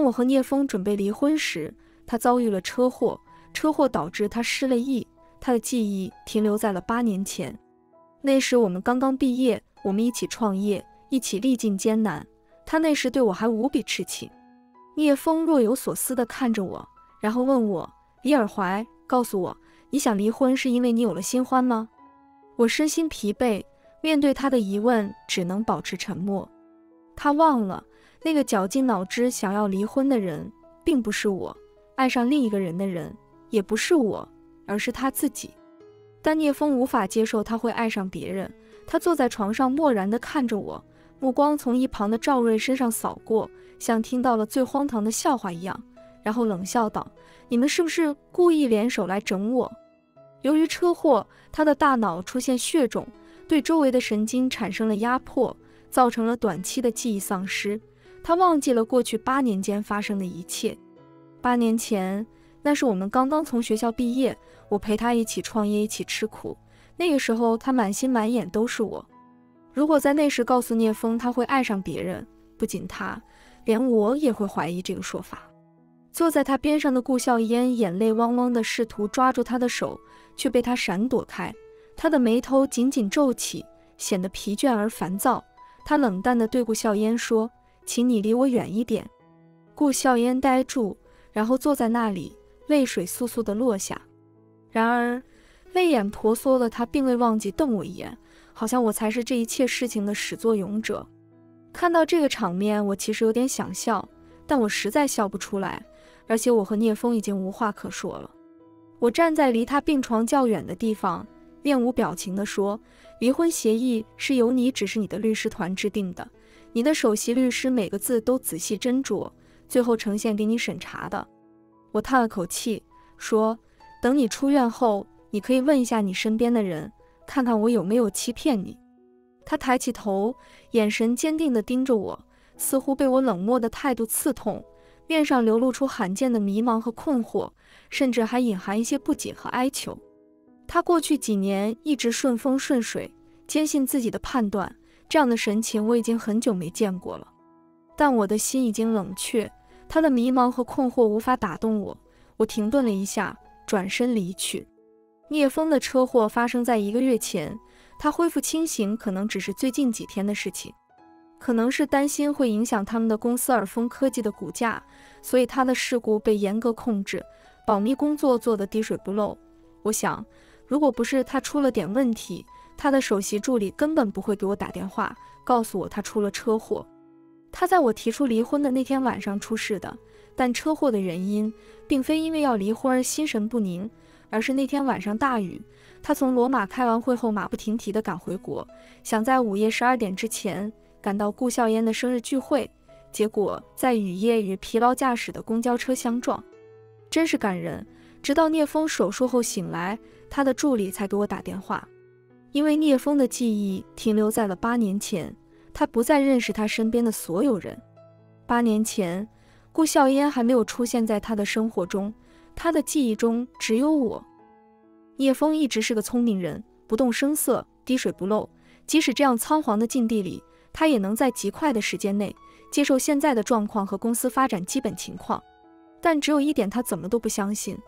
当我和聂风准备离婚时，他遭遇了车祸，车祸导致他失了忆，他的记忆停留在了八年前。那时我们刚刚毕业，我们一起创业，一起历尽艰难。他那时对我还无比痴情。聂风若有所思地看着我，然后问我：“李尔怀，告诉我，你想离婚是因为你有了新欢吗？”我身心疲惫，面对他的疑问，只能保持沉默。他忘了。那个绞尽脑汁想要离婚的人，并不是我；爱上另一个人的人，也不是我，而是他自己。但聂风无法接受他会爱上别人。他坐在床上，漠然地看着我，目光从一旁的赵瑞身上扫过，像听到了最荒唐的笑话一样，然后冷笑道：“你们是不是故意联手来整我？”由于车祸，他的大脑出现血肿，对周围的神经产生了压迫，造成了短期的记忆丧失。他忘记了过去八年间发生的一切。八年前，那是我们刚刚从学校毕业，我陪他一起创业，一起吃苦。那个时候，他满心满眼都是我。如果在那时告诉聂风他会爱上别人，不仅他，连我也会怀疑这个说法。坐在他边上的顾笑烟眼泪汪汪的，试图抓住他的手，却被他闪躲开。他的眉头紧紧皱起，显得疲倦而烦躁。他冷淡地对顾笑烟说。请你离我远一点。顾笑烟呆住，然后坐在那里，泪水簌簌的落下。然而，泪眼婆娑的他并未忘记瞪我一眼，好像我才是这一切事情的始作俑者。看到这个场面，我其实有点想笑，但我实在笑不出来。而且，我和聂风已经无话可说了。我站在离他病床较远的地方，面无表情地说：“离婚协议是由你指示你的律师团制定的。”你的首席律师每个字都仔细斟酌，最后呈现给你审查的。我叹了口气，说：“等你出院后，你可以问一下你身边的人，看看我有没有欺骗你。”他抬起头，眼神坚定地盯着我，似乎被我冷漠的态度刺痛，面上流露出罕见的迷茫和困惑，甚至还隐含一些不解和哀求。他过去几年一直顺风顺水，坚信自己的判断。这样的神情我已经很久没见过了，但我的心已经冷却。他的迷茫和困惑无法打动我。我停顿了一下，转身离去。聂风的车祸发生在一个月前，他恢复清醒可能只是最近几天的事情。可能是担心会影响他们的公司尔丰科技的股价，所以他的事故被严格控制，保密工作做得滴水不漏。我想，如果不是他出了点问题。他的首席助理根本不会给我打电话，告诉我他出了车祸。他在我提出离婚的那天晚上出事的，但车祸的原因并非因为要离婚而心神不宁，而是那天晚上大雨。他从罗马开完会后马不停蹄地赶回国，想在午夜十二点之前赶到顾笑烟的生日聚会，结果在雨夜与疲劳驾驶的公交车相撞，真是感人。直到聂风手术后醒来，他的助理才给我打电话。因为聂风的记忆停留在了八年前，他不再认识他身边的所有人。八年前，顾笑烟还没有出现在他的生活中，他的记忆中只有我。聂风一直是个聪明人，不动声色，滴水不漏。即使这样仓皇的境地里，他也能在极快的时间内接受现在的状况和公司发展基本情况。但只有一点，他怎么都不相信。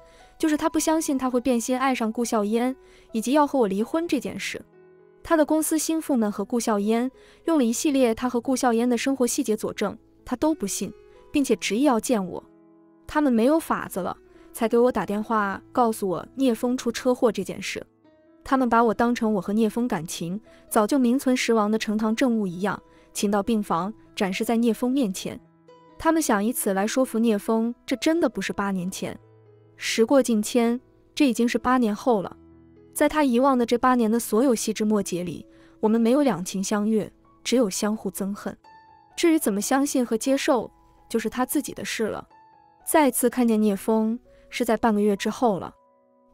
就是他不相信他会变心爱上顾笑烟，以及要和我离婚这件事。他的公司心腹们和顾笑烟用了一系列他和顾笑烟的生活细节佐证，他都不信，并且执意要见我。他们没有法子了，才给我打电话告诉我聂风出车祸这件事。他们把我当成我和聂风感情早就名存实亡的呈堂证物一样，请到病房展示在聂风面前。他们想以此来说服聂风，这真的不是八年前。时过境迁，这已经是八年后了。在他遗忘的这八年的所有细枝末节里，我们没有两情相悦，只有相互憎恨。至于怎么相信和接受，就是他自己的事了。再次看见聂风，是在半个月之后了。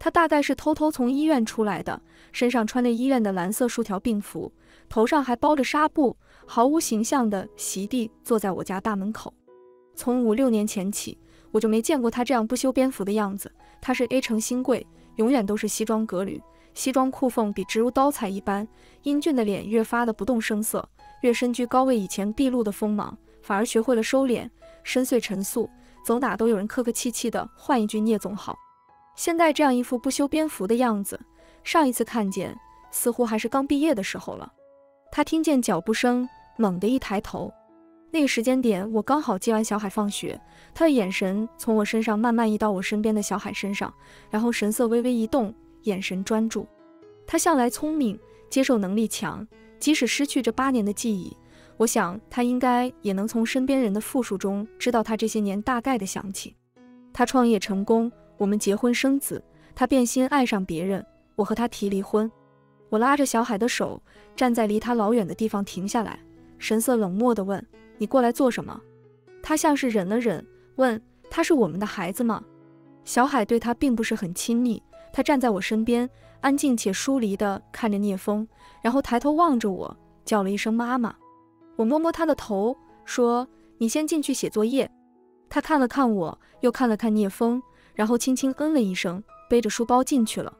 他大概是偷偷从医院出来的，身上穿着医院的蓝色竖条病服，头上还包着纱布，毫无形象地席地坐在我家大门口。从五六年前起。我就没见过他这样不修边幅的样子。他是 A 城新贵，永远都是西装革履，西装裤缝笔直如刀裁一般。英俊的脸越发的不动声色，越身居高位，以前毕露的锋芒反而学会了收敛，深邃沉肃，走哪都有人客客气气的换一句“聂总好”。现在这样一副不修边幅的样子，上一次看见似乎还是刚毕业的时候了。他听见脚步声，猛地一抬头。那个时间点，我刚好接完小海放学，他的眼神从我身上慢慢移到我身边的小海身上，然后神色微微一动，眼神专注。他向来聪明，接受能力强，即使失去这八年的记忆，我想他应该也能从身边人的复述中知道他这些年大概的详情。他创业成功，我们结婚生子，他变心爱上别人，我和他提离婚。我拉着小海的手，站在离他老远的地方停下来，神色冷漠地问。你过来做什么？他像是忍了忍，问：“他是我们的孩子吗？”小海对他并不是很亲密。他站在我身边，安静且疏离地看着聂风，然后抬头望着我，叫了一声“妈妈”。我摸摸他的头，说：“你先进去写作业。”他看了看我，又看了看聂风，然后轻轻嗯了一声，背着书包进去了。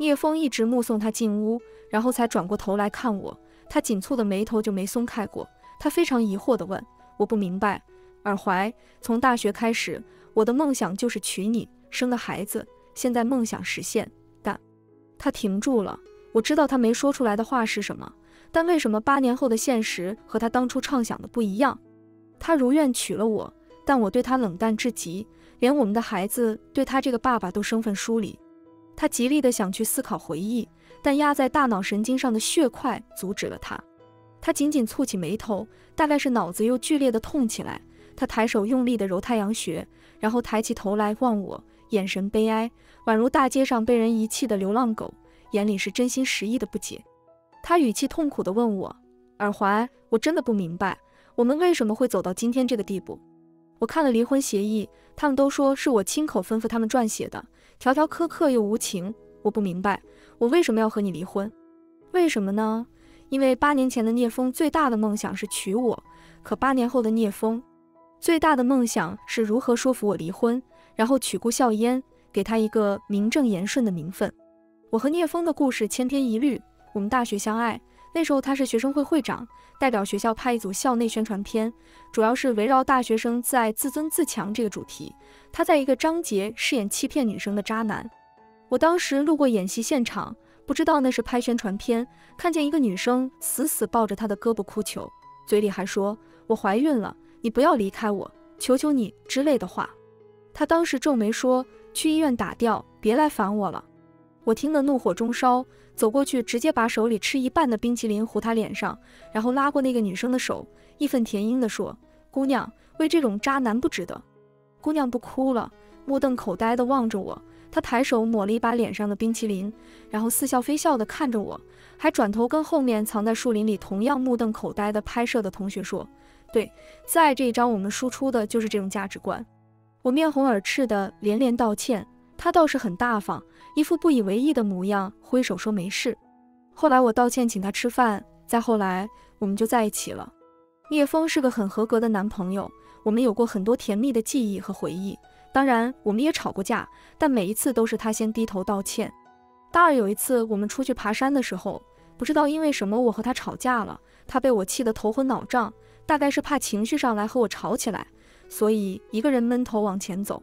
聂风一直目送他进屋，然后才转过头来看我。他紧蹙的眉头就没松开过。他非常疑惑地问：“我不明白，耳怀，从大学开始，我的梦想就是娶你，生个孩子。现在梦想实现，但他停住了。我知道他没说出来的话是什么，但为什么八年后的现实和他当初畅想的不一样？他如愿娶了我，但我对他冷淡至极，连我们的孩子对他这个爸爸都生分疏离。他极力地想去思考回忆，但压在大脑神经上的血块阻止了他。”他紧紧蹙起眉头，大概是脑子又剧烈的痛起来。他抬手用力的揉太阳穴，然后抬起头来望我，眼神悲哀，宛如大街上被人遗弃的流浪狗，眼里是真心实意的不解。他语气痛苦的问我：“耳环，我真的不明白，我们为什么会走到今天这个地步？我看了离婚协议，他们都说是我亲口吩咐他们撰写的，条条苛刻又无情。我不明白，我为什么要和你离婚？为什么呢？”因为八年前的聂风最大的梦想是娶我，可八年后，的聂风最大的梦想是如何说服我离婚，然后娶顾笑嫣，给他一个名正言顺的名分。我和聂风的故事千篇一律，我们大学相爱，那时候他是学生会会长，代表学校拍一组校内宣传片，主要是围绕大学生自爱、自尊、自强这个主题。他在一个章节饰演欺骗女生的渣男，我当时路过演习现场。不知道那是拍宣传片，看见一个女生死死抱着他的胳膊哭求，嘴里还说：“我怀孕了，你不要离开我，求求你”之类的话。他当时皱眉说：“去医院打掉，别来烦我了。”我听得怒火中烧，走过去直接把手里吃一半的冰淇淋糊他脸上，然后拉过那个女生的手，义愤填膺地说：“姑娘，为这种渣男不值得。”姑娘不哭了，目瞪口呆地望着我。他抬手抹了一把脸上的冰淇淋，然后似笑非笑地看着我，还转头跟后面藏在树林里同样目瞪口呆的拍摄的同学说：“对，在这一张，我们输出的就是这种价值观。”我面红耳赤的连连道歉，他倒是很大方，一副不以为意的模样，挥手说没事。后来我道歉请他吃饭，再后来我们就在一起了。聂风是个很合格的男朋友，我们有过很多甜蜜的记忆和回忆。当然，我们也吵过架，但每一次都是他先低头道歉。大二有一次，我们出去爬山的时候，不知道因为什么，我和他吵架了。他被我气得头昏脑胀，大概是怕情绪上来和我吵起来，所以一个人闷头往前走。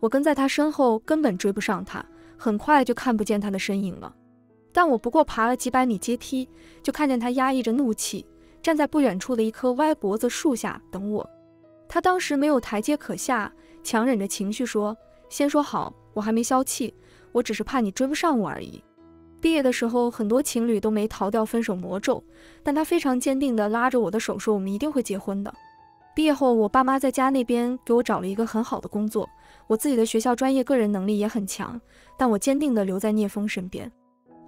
我跟在他身后，根本追不上他，很快就看不见他的身影了。但我不过爬了几百米阶梯，就看见他压抑着怒气，站在不远处的一棵歪脖子树下等我。他当时没有台阶可下。强忍着情绪说：“先说好，我还没消气，我只是怕你追不上我而已。”毕业的时候，很多情侣都没逃掉分手魔咒，但他非常坚定地拉着我的手说：“我们一定会结婚的。”毕业后，我爸妈在家那边给我找了一个很好的工作，我自己的学校专业、个人能力也很强，但我坚定地留在聂风身边。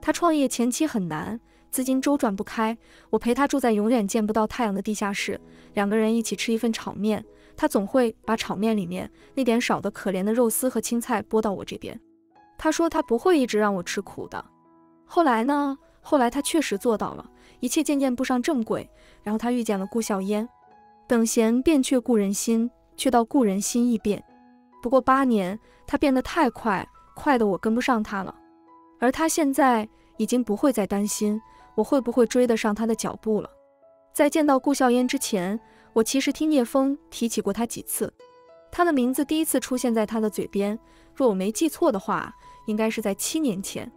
他创业前期很难，资金周转不开，我陪他住在永远见不到太阳的地下室，两个人一起吃一份炒面。他总会把炒面里面那点少的可怜的肉丝和青菜拨到我这边。他说他不会一直让我吃苦的。后来呢？后来他确实做到了，一切渐渐步上正轨。然后他遇见了顾笑烟，等闲变却故人心，却道故人心易变。不过八年，他变得太快，快得我跟不上他了。而他现在已经不会再担心我会不会追得上他的脚步了。在见到顾笑烟之前。我其实听聂峰提起过他几次，他的名字第一次出现在他的嘴边。若我没记错的话，应该是在七年前。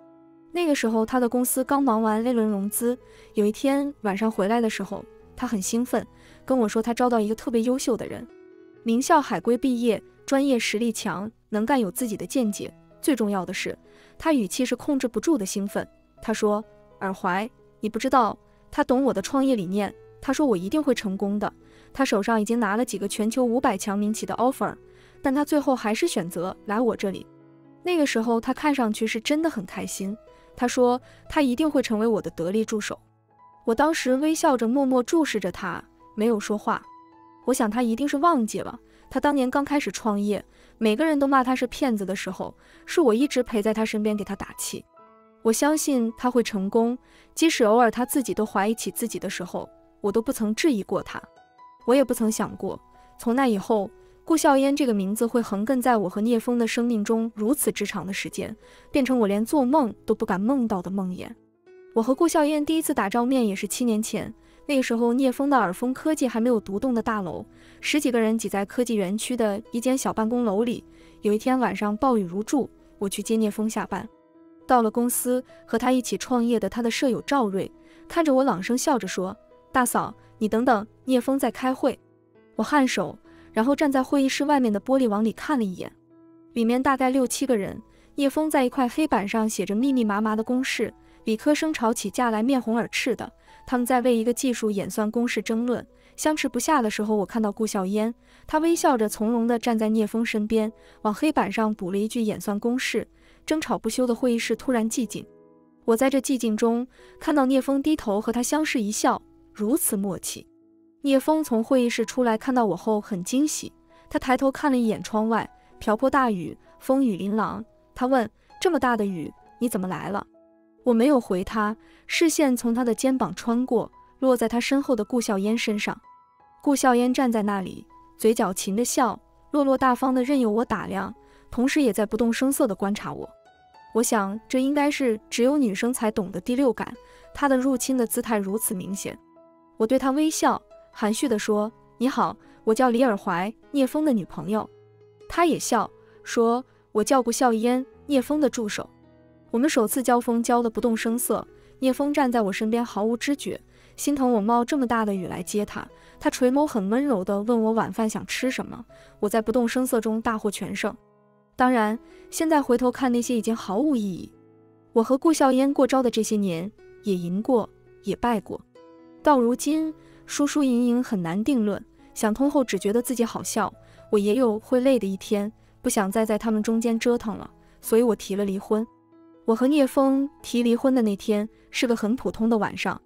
那个时候他的公司刚忙完那轮融资。有一天晚上回来的时候，他很兴奋跟我说，他招到一个特别优秀的人，名校海归毕业，专业实力强，能干，有自己的见解。最重要的是，他语气是控制不住的兴奋。他说：“耳怀，你不知道，他懂我的创业理念。他说我一定会成功的。”他手上已经拿了几个全球五百强民企的 offer，但他最后还是选择来我这里。那个时候他看上去是真的很开心。他说他一定会成为我的得力助手。我当时微笑着默默注视着他，没有说话。我想他一定是忘记了，他当年刚开始创业，每个人都骂他是骗子的时候，是我一直陪在他身边给他打气。我相信他会成功，即使偶尔他自己都怀疑起自己的时候，我都不曾质疑过他。我也不曾想过，从那以后，顾笑烟这个名字会横亘在我和聂风的生命中如此之长的时间，变成我连做梦都不敢梦到的梦魇。我和顾笑烟第一次打照面也是七年前，那个时候聂风的耳风科技还没有独栋的大楼，十几个人挤在科技园区的一间小办公楼里。有一天晚上，暴雨如注，我去接聂风下班，到了公司，和他一起创业的他的舍友赵瑞看着我，朗声笑着说：“大嫂。”你等等，聂风在开会。我颔首，然后站在会议室外面的玻璃往里看了一眼，里面大概六七个人。聂风在一块黑板上写着密密麻麻的公式，理科生吵起架来面红耳赤的。他们在为一个技术演算公式争论，相持不下的时候，我看到顾笑烟，他微笑着从容地站在聂风身边，往黑板上补了一句演算公式。争吵不休的会议室突然寂静，我在这寂静中看到聂风低头和他相视一笑。如此默契，聂风从会议室出来，看到我后很惊喜。他抬头看了一眼窗外，瓢泼大雨，风雨琳琅。他问：“这么大的雨，你怎么来了？”我没有回他，视线从他的肩膀穿过，落在他身后的顾笑烟身上。顾笑烟站在那里，嘴角噙着笑，落落大方的任由我打量，同时也在不动声色的观察我。我想，这应该是只有女生才懂得第六感。她的入侵的姿态如此明显。我对他微笑，含蓄地说：“你好，我叫李尔怀，聂风的女朋友。”他也笑说：“我叫顾笑烟，聂风的助手。”我们首次交锋，交的不动声色。聂风站在我身边，毫无知觉，心疼我冒这么大的雨来接他。他垂眸，很温柔地问我晚饭想吃什么。我在不动声色中大获全胜。当然，现在回头看那些已经毫无意义。我和顾笑烟过招的这些年，也赢过，也败过。到如今，输输赢赢很难定论。想通后，只觉得自己好笑。我也有会累的一天，不想再在他们中间折腾了，所以我提了离婚。我和聂风提离婚的那天是个很普通的晚上，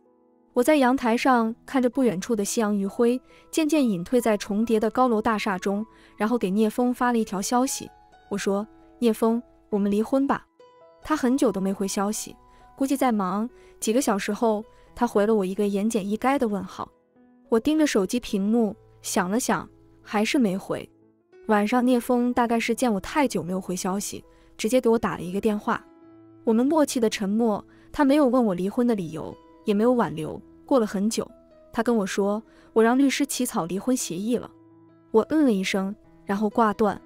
我在阳台上看着不远处的夕阳余晖渐渐隐退在重叠的高楼大厦中，然后给聂风发了一条消息，我说：“聂风，我们离婚吧。”他很久都没回消息，估计在忙。几个小时后。他回了我一个言简意赅的问号，我盯着手机屏幕想了想，还是没回。晚上，聂风大概是见我太久没有回消息，直接给我打了一个电话。我们默契的沉默，他没有问我离婚的理由，也没有挽留。过了很久，他跟我说我让律师起草离婚协议了，我嗯了一声，然后挂断。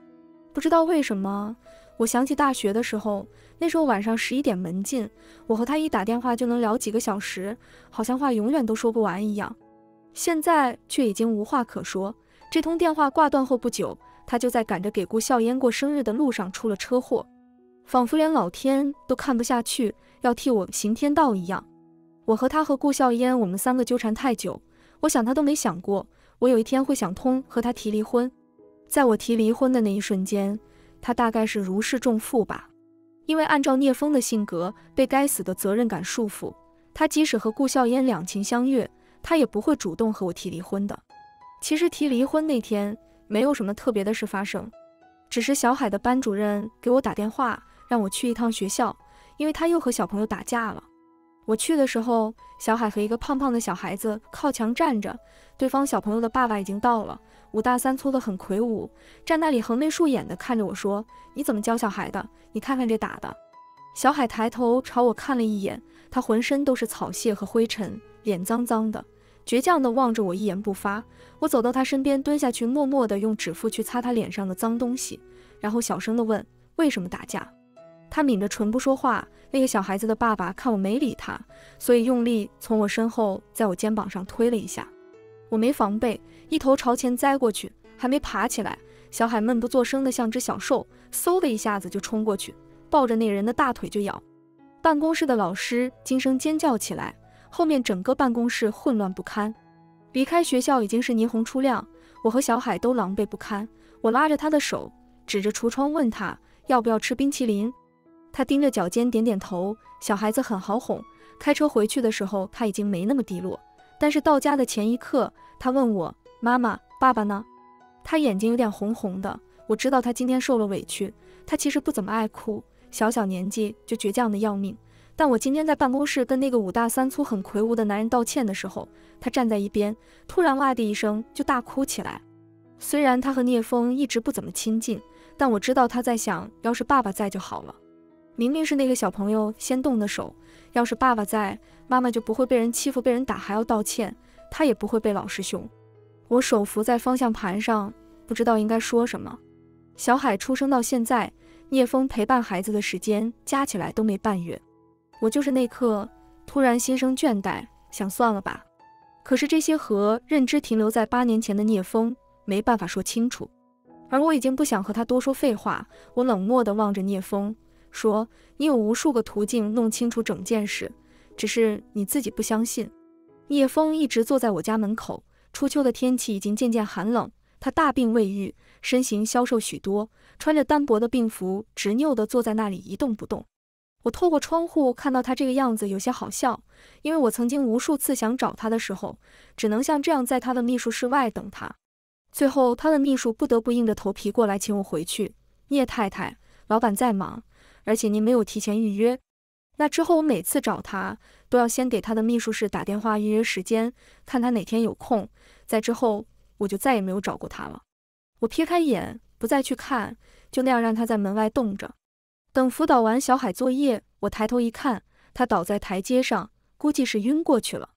不知道为什么。我想起大学的时候，那时候晚上十一点门禁，我和他一打电话就能聊几个小时，好像话永远都说不完一样。现在却已经无话可说。这通电话挂断后不久，他就在赶着给顾笑烟过生日的路上出了车祸，仿佛连老天都看不下去，要替我行天道一样。我和他和顾笑烟，我们三个纠缠太久，我想他都没想过，我有一天会想通和他提离婚。在我提离婚的那一瞬间。他大概是如释重负吧，因为按照聂风的性格，被该死的责任感束缚，他即使和顾笑烟两情相悦，他也不会主动和我提离婚的。其实提离婚那天没有什么特别的事发生，只是小海的班主任给我打电话，让我去一趟学校，因为他又和小朋友打架了。我去的时候，小海和一个胖胖的小孩子靠墙站着，对方小朋友的爸爸已经到了，五大三粗的很魁梧，站那里横眉竖眼的看着我说：“你怎么教小孩的？你看看这打的。”小海抬头朝我看了一眼，他浑身都是草屑和灰尘，脸脏脏的，倔强的望着我一言不发。我走到他身边蹲下去，默默的用指腹去擦他脸上的脏东西，然后小声的问：“为什么打架？”他抿着唇不说话。那个小孩子的爸爸看我没理他，所以用力从我身后在我肩膀上推了一下，我没防备，一头朝前栽过去，还没爬起来，小海闷不作声的像只小兽，嗖的一下子就冲过去，抱着那人的大腿就咬。办公室的老师惊声尖叫起来，后面整个办公室混乱不堪。离开学校已经是霓虹初亮，我和小海都狼狈不堪。我拉着他的手，指着橱窗问他要不要吃冰淇淋。他盯着脚尖，点点头。小孩子很好哄。开车回去的时候，他已经没那么低落。但是到家的前一刻，他问我：“妈妈，爸爸呢？”他眼睛有点红红的，我知道他今天受了委屈。他其实不怎么爱哭，小小年纪就倔强的要命。但我今天在办公室跟那个五大三粗、很魁梧的男人道歉的时候，他站在一边，突然哇的一声就大哭起来。虽然他和聂风一直不怎么亲近，但我知道他在想：要是爸爸在就好了。明明是那个小朋友先动的手，要是爸爸在，妈妈就不会被人欺负、被人打，还要道歉，他也不会被老师凶。我手扶在方向盘上，不知道应该说什么。小海出生到现在，聂风陪伴孩子的时间加起来都没半月。我就是那刻突然心生倦怠，想算了吧。可是这些和认知停留在八年前的聂风没办法说清楚，而我已经不想和他多说废话。我冷漠的望着聂风。说你有无数个途径弄清楚整件事，只是你自己不相信。聂风一直坐在我家门口。初秋的天气已经渐渐寒冷，他大病未愈，身形消瘦许多，穿着单薄的病服，执拗地坐在那里一动不动。我透过窗户看到他这个样子，有些好笑，因为我曾经无数次想找他的时候，只能像这样在他的秘书室外等他。最后，他的秘书不得不硬着头皮过来请我回去。聂太太，老板在忙。而且您没有提前预约，那之后我每次找他都要先给他的秘书室打电话预约时间，看他哪天有空。在之后我就再也没有找过他了。我撇开眼，不再去看，就那样让他在门外冻着。等辅导完小海作业，我抬头一看，他倒在台阶上，估计是晕过去了。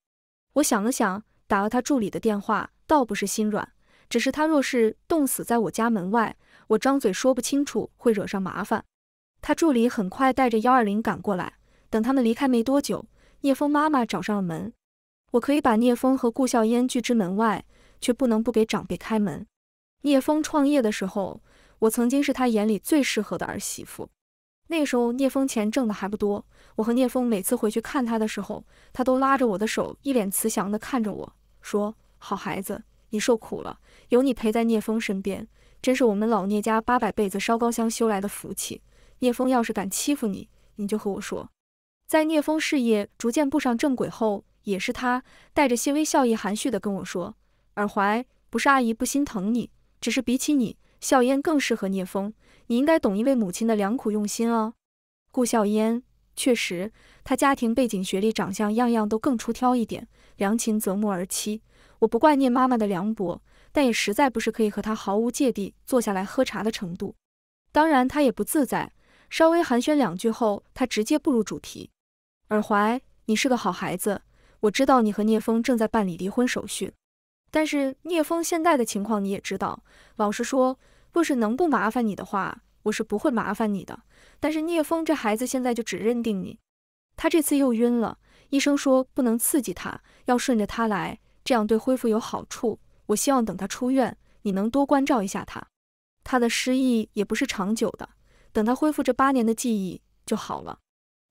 我想了想，打了他助理的电话，倒不是心软，只是他若是冻死在我家门外，我张嘴说不清楚，会惹上麻烦。他助理很快带着幺二零赶过来，等他们离开没多久，聂风妈妈找上了门。我可以把聂风和顾笑烟拒之门外，却不能不给长辈开门。聂风创业的时候，我曾经是他眼里最适合的儿媳妇。那时候聂风钱挣的还不多，我和聂风每次回去看他的时候，他都拉着我的手，一脸慈祥的看着我说：“好孩子，你受苦了，有你陪在聂风身边，真是我们老聂家八百辈子烧高香修来的福气。”聂风要是敢欺负你，你就和我说。在聂风事业逐渐步上正轨后，也是他带着些微笑意含蓄的跟我说：“耳怀，不是阿姨不心疼你，只是比起你，笑烟更适合聂风。你应该懂一位母亲的良苦用心哦。”顾笑烟确实，他家庭背景、学历、长相样样都更出挑一点。良禽择木而栖，我不怪聂妈妈的凉薄，但也实在不是可以和他毫无芥蒂坐下来喝茶的程度。当然，他也不自在。稍微寒暄两句后，他直接步入主题。耳怀，你是个好孩子，我知道你和聂风正在办理离婚手续。但是聂风现在的情况你也知道，老实说，若是能不麻烦你的话，我是不会麻烦你的。但是聂风这孩子现在就只认定你。他这次又晕了，医生说不能刺激他，要顺着他来，这样对恢复有好处。我希望等他出院，你能多关照一下他。他的失忆也不是长久的。等他恢复这八年的记忆就好了。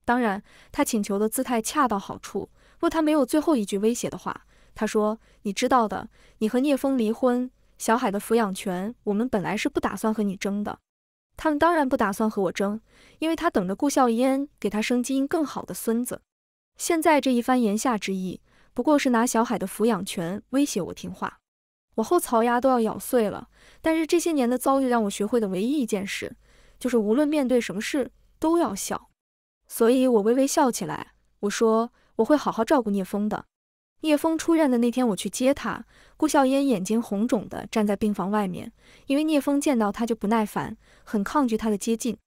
当然，他请求的姿态恰到好处。若他没有最后一句威胁的话，他说：“你知道的，你和聂风离婚，小海的抚养权，我们本来是不打算和你争的。”他们当然不打算和我争，因为他等着顾笑烟给他生基因更好的孙子。现在这一番言下之意，不过是拿小海的抚养权威胁我听话。我后槽牙都要咬碎了。但是这些年的遭遇让我学会的唯一一件事。就是无论面对什么事都要笑，所以，我微微笑起来。我说，我会好好照顾聂风的。聂风出院的那天，我去接他。顾笑烟眼睛红肿的站在病房外面，因为聂风见到他就不耐烦，很抗拒他的接近。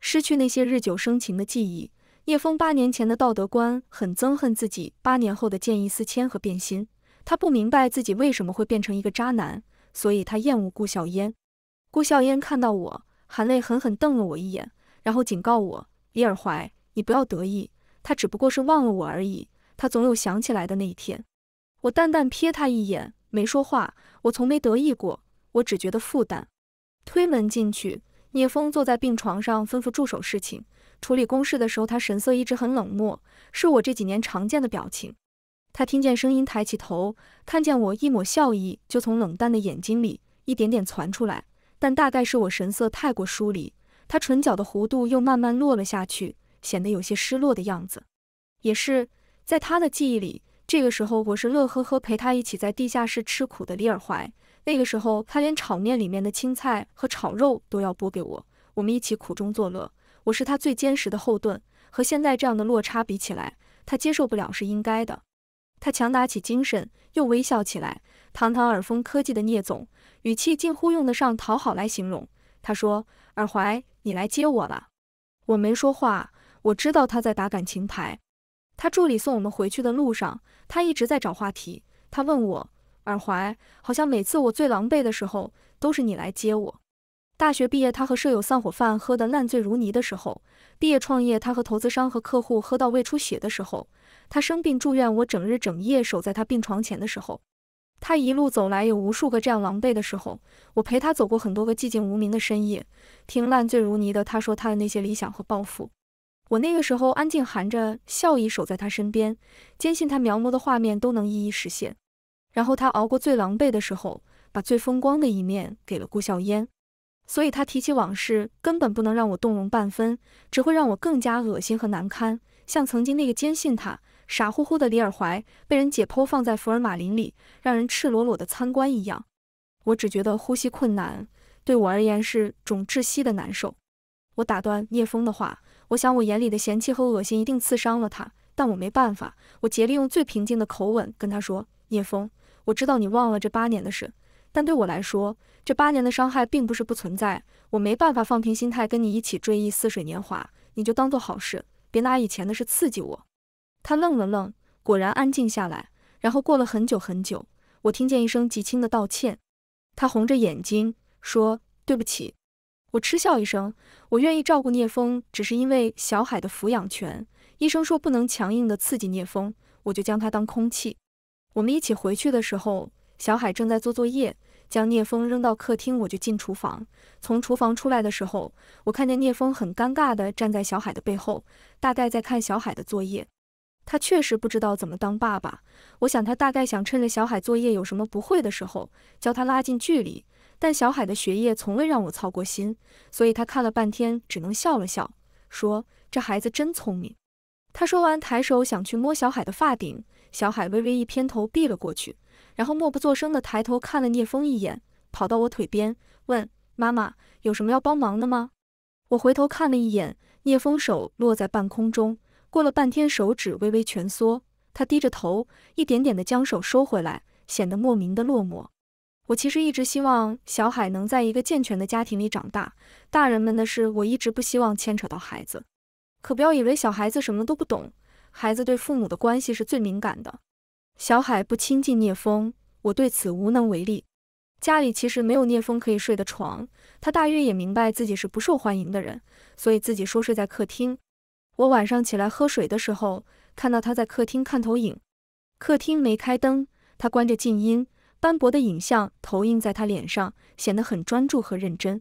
失去那些日久生情的记忆，聂风八年前的道德观很憎恨自己八年后的见异思迁和变心。他不明白自己为什么会变成一个渣男，所以他厌恶顾笑烟。顾笑烟看到我。含泪狠狠瞪了我一眼，然后警告我：“李尔怀，你不要得意，他只不过是忘了我而已，他总有想起来的那一天。”我淡淡瞥他一眼，没说话。我从没得意过，我只觉得负担。推门进去，聂风坐在病床上，吩咐助手事情。处理公事的时候，他神色一直很冷漠，是我这几年常见的表情。他听见声音，抬起头，看见我，一抹笑意就从冷淡的眼睛里一点点攒出来。但大概是我神色太过疏离，他唇角的弧度又慢慢落了下去，显得有些失落的样子。也是，在他的记忆里，这个时候我是乐呵呵陪他一起在地下室吃苦的李尔怀。那个时候，他连炒面里面的青菜和炒肉都要拨给我，我们一起苦中作乐。我是他最坚实的后盾，和现在这样的落差比起来，他接受不了是应该的。他强打起精神，又微笑起来。堂堂尔丰科技的聂总。语气近乎用得上讨好来形容。他说：“耳怀，你来接我了。”我没说话，我知道他在打感情牌。他助理送我们回去的路上，他一直在找话题。他问我：“耳怀，好像每次我最狼狈的时候，都是你来接我。大学毕业，他和舍友散伙饭喝得烂醉如泥的时候；毕业创业，他和投资商和客户喝到胃出血的时候；他生病住院，我整日整夜守在他病床前的时候。”他一路走来，有无数个这样狼狈的时候，我陪他走过很多个寂静无名的深夜，听烂醉如泥的他说他的那些理想和抱负。我那个时候安静含着笑意守在他身边，坚信他描摹的画面都能一一实现。然后他熬过最狼狈的时候，把最风光的一面给了顾笑烟。所以他提起往事，根本不能让我动容半分，只会让我更加恶心和难堪。像曾经那个坚信他。傻乎乎的李尔怀被人解剖，放在福尔马林里，让人赤裸裸的参观一样。我只觉得呼吸困难，对我而言是种窒息的难受。我打断聂风的话，我想我眼里的嫌弃和恶心一定刺伤了他，但我没办法，我竭力用最平静的口吻跟他说：“聂风，我知道你忘了这八年的事，但对我来说，这八年的伤害并不是不存在。我没办法放平心态跟你一起追忆似水年华，你就当做好事，别拿以前的事刺激我。”他愣了愣，果然安静下来，然后过了很久很久，我听见一声极轻的道歉。他红着眼睛说：“对不起。”我嗤笑一声：“我愿意照顾聂风，只是因为小海的抚养权。医生说不能强硬的刺激聂风，我就将他当空气。”我们一起回去的时候，小海正在做作业，将聂风扔到客厅，我就进厨房。从厨房出来的时候，我看见聂风很尴尬的站在小海的背后，大概在看小海的作业。他确实不知道怎么当爸爸，我想他大概想趁着小海作业有什么不会的时候教他拉近距离，但小海的学业从未让我操过心，所以他看了半天，只能笑了笑，说：“这孩子真聪明。”他说完，抬手想去摸小海的发顶，小海微微一偏头，避了过去，然后默不作声地抬头看了聂风一眼，跑到我腿边，问：“妈妈，有什么要帮忙的吗？”我回头看了一眼，聂风手落在半空中。过了半天，手指微微蜷缩，他低着头，一点点的将手收回来，显得莫名的落寞。我其实一直希望小海能在一个健全的家庭里长大，大人们的事我一直不希望牵扯到孩子。可不要以为小孩子什么都不懂，孩子对父母的关系是最敏感的。小海不亲近聂风，我对此无能为力。家里其实没有聂风可以睡的床，他大约也明白自己是不受欢迎的人，所以自己说睡在客厅。我晚上起来喝水的时候，看到他在客厅看投影，客厅没开灯，他关着静音，斑驳的影像投影在他脸上，显得很专注和认真。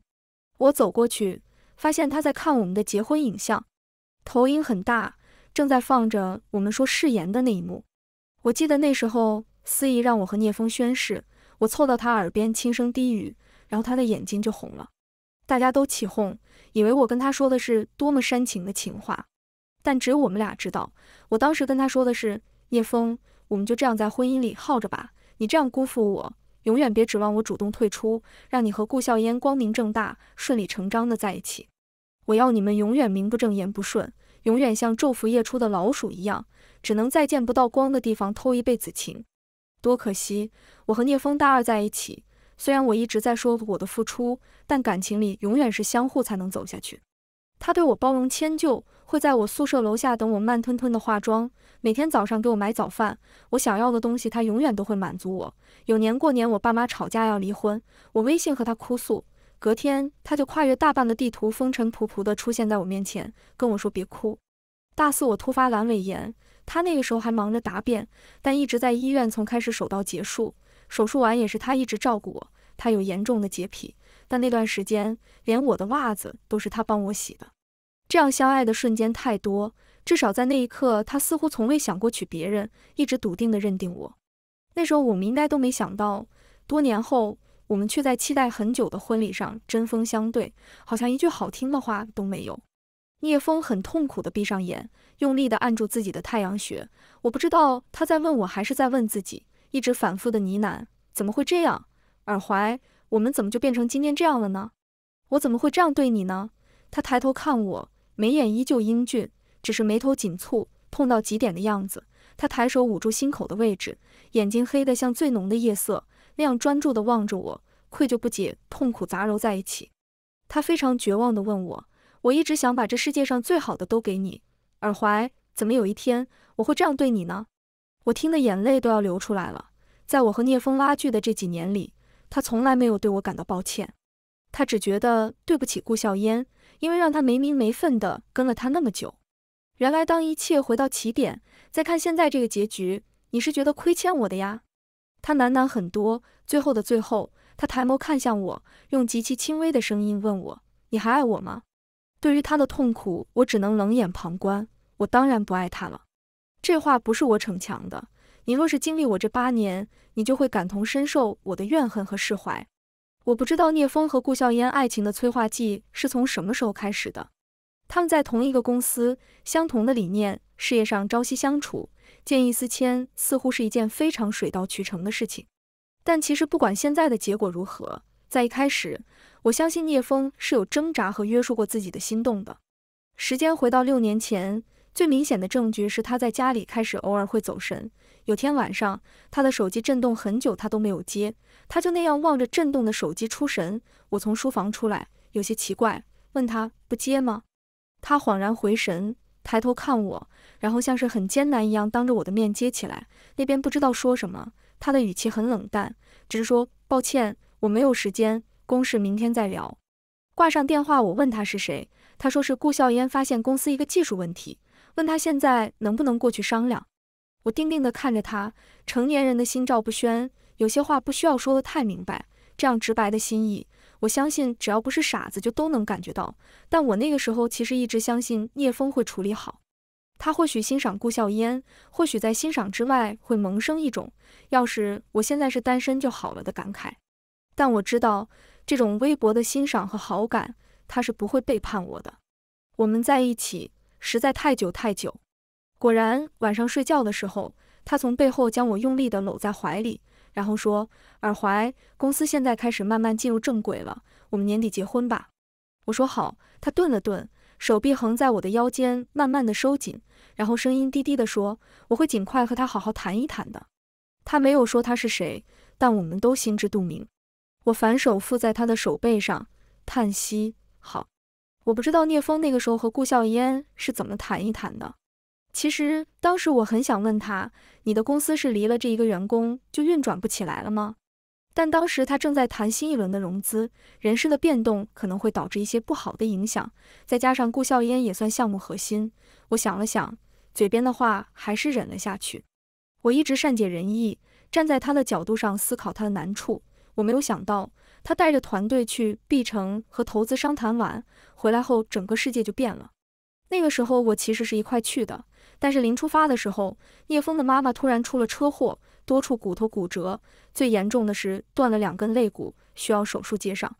我走过去，发现他在看我们的结婚影像，投影很大，正在放着我们说誓言的那一幕。我记得那时候司仪让我和聂风宣誓，我凑到他耳边轻声低语，然后他的眼睛就红了。大家都起哄，以为我跟他说的是多么煽情的情话。但只有我们俩知道。我当时跟他说的是，叶枫，我们就这样在婚姻里耗着吧。你这样辜负我，永远别指望我主动退出，让你和顾笑烟光明正大、顺理成章的在一起。我要你们永远名不正言不顺，永远像昼伏夜出的老鼠一样，只能在见不到光的地方偷一辈子情，多可惜。我和聂风大二在一起，虽然我一直在说我的付出，但感情里永远是相互才能走下去。他对我包容迁就。会在我宿舍楼下等我，慢吞吞的化妆，每天早上给我买早饭，我想要的东西他永远都会满足我。有年过年，我爸妈吵架要离婚，我微信和他哭诉，隔天他就跨越大半的地图，风尘仆仆的出现在我面前，跟我说别哭。大四我突发阑尾炎，他那个时候还忙着答辩，但一直在医院，从开始守到结束，手术完也是他一直照顾我。他有严重的洁癖，但那段时间连我的袜子都是他帮我洗的。这样相爱的瞬间太多，至少在那一刻，他似乎从未想过娶别人，一直笃定的认定我。那时候我们应该都没想到，多年后我们却在期待很久的婚礼上针锋相对，好像一句好听的话都没有。聂风很痛苦的闭上眼，用力的按住自己的太阳穴，我不知道他在问我，还是在问自己，一直反复的呢喃：怎么会这样？耳环，我们怎么就变成今天这样了呢？我怎么会这样对你呢？他抬头看我。眉眼依旧英俊，只是眉头紧蹙，痛到极点的样子。他抬手捂住心口的位置，眼睛黑得像最浓的夜色那样专注地望着我，愧疚、不解、痛苦杂糅在一起。他非常绝望地问我：“我一直想把这世界上最好的都给你，耳怀，怎么有一天我会这样对你呢？”我听得眼泪都要流出来了。在我和聂风拉锯的这几年里，他从来没有对我感到抱歉。他只觉得对不起顾笑烟，因为让他没名没分的跟了他那么久。原来，当一切回到起点，再看现在这个结局，你是觉得亏欠我的呀？他喃喃很多，最后的最后，他抬眸看向我，用极其轻微的声音问我：“你还爱我吗？”对于他的痛苦，我只能冷眼旁观。我当然不爱他了。这话不是我逞强的。你若是经历我这八年，你就会感同身受我的怨恨和释怀。我不知道聂风和顾笑烟爱情的催化剂是从什么时候开始的。他们在同一个公司，相同的理念，事业上朝夕相处，见异思迁似乎是一件非常水到渠成的事情。但其实不管现在的结果如何，在一开始，我相信聂风是有挣扎和约束过自己的心动的。时间回到六年前，最明显的证据是他在家里开始偶尔会走神。有天晚上，他的手机震动很久，他都没有接。他就那样望着震动的手机出神。我从书房出来，有些奇怪，问他不接吗？他恍然回神，抬头看我，然后像是很艰难一样，当着我的面接起来。那边不知道说什么，他的语气很冷淡，只是说抱歉，我没有时间，公事明天再聊。挂上电话，我问他是谁，他说是顾笑烟，发现公司一个技术问题，问他现在能不能过去商量。我定定地看着他，成年人的心照不宣。有些话不需要说的太明白，这样直白的心意，我相信只要不是傻子就都能感觉到。但我那个时候其实一直相信聂风会处理好，他或许欣赏顾笑烟，或许在欣赏之外会萌生一种要是我现在是单身就好了的感慨。但我知道这种微薄的欣赏和好感，他是不会背叛我的。我们在一起实在太久太久。果然晚上睡觉的时候，他从背后将我用力地搂在怀里。然后说，耳怀，公司现在开始慢慢进入正轨了，我们年底结婚吧。我说好。他顿了顿，手臂横在我的腰间，慢慢的收紧，然后声音低低的说，我会尽快和他好好谈一谈的。他没有说他是谁，但我们都心知肚明。我反手附在他的手背上，叹息。好，我不知道聂风那个时候和顾笑烟是怎么谈一谈的。其实当时我很想问他，你的公司是离了这一个员工就运转不起来了吗？但当时他正在谈新一轮的融资，人事的变动可能会导致一些不好的影响，再加上顾笑烟也算项目核心，我想了想，嘴边的话还是忍了下去。我一直善解人意，站在他的角度上思考他的难处。我没有想到，他带着团队去碧城和投资商谈完回来后，整个世界就变了。那个时候我其实是一块去的。但是临出发的时候，聂风的妈妈突然出了车祸，多处骨头骨折，最严重的是断了两根肋骨，需要手术接上。